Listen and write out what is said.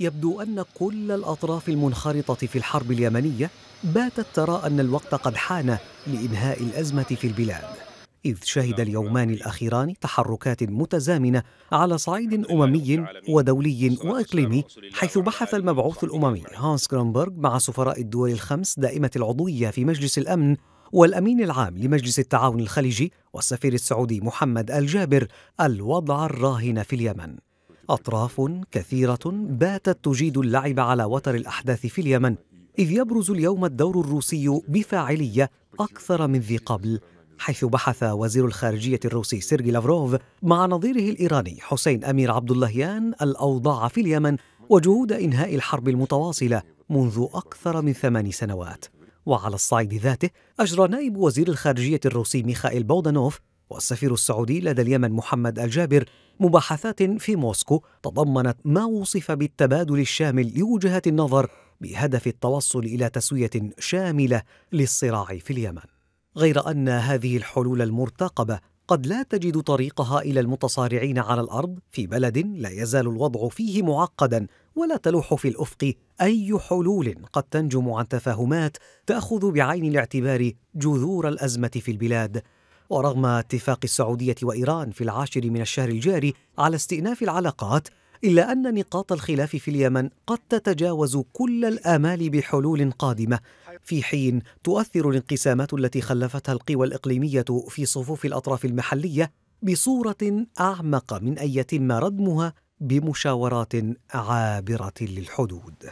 يبدو أن كل الأطراف المنخرطة في الحرب اليمنية باتت ترى أن الوقت قد حان لإنهاء الأزمة في البلاد إذ شهد اليومان الأخيران تحركات متزامنة على صعيد أممي ودولي وإقليمي حيث بحث المبعوث الأممي هانس كرونبرغ مع سفراء الدول الخمس دائمة العضوية في مجلس الأمن والأمين العام لمجلس التعاون الخليجي والسفير السعودي محمد الجابر الوضع الراهن في اليمن أطراف كثيرة باتت تجيد اللعب على وتر الأحداث في اليمن إذ يبرز اليوم الدور الروسي بفاعلية أكثر من ذي قبل حيث بحث وزير الخارجية الروسي سيرجي لافروف مع نظيره الإيراني حسين أمير عبد اللهيان الأوضاع في اليمن وجهود إنهاء الحرب المتواصلة منذ أكثر من ثمان سنوات وعلى الصعيد ذاته أجرى نائب وزير الخارجية الروسي ميخائيل بودانوف والسفير السعودي لدى اليمن محمد الجابر مباحثات في موسكو تضمنت ما وصف بالتبادل الشامل لوجهات النظر بهدف التوصل الى تسويه شامله للصراع في اليمن غير ان هذه الحلول المرتقبه قد لا تجد طريقها الى المتصارعين على الارض في بلد لا يزال الوضع فيه معقدا ولا تلوح في الافق اي حلول قد تنجم عن تفاهمات تاخذ بعين الاعتبار جذور الازمه في البلاد ورغم اتفاق السعودية وإيران في العاشر من الشهر الجاري على استئناف العلاقات إلا أن نقاط الخلاف في اليمن قد تتجاوز كل الآمال بحلول قادمة في حين تؤثر الانقسامات التي خلفتها القوى الإقليمية في صفوف الأطراف المحلية بصورة أعمق من أن يتم ردمها بمشاورات عابرة للحدود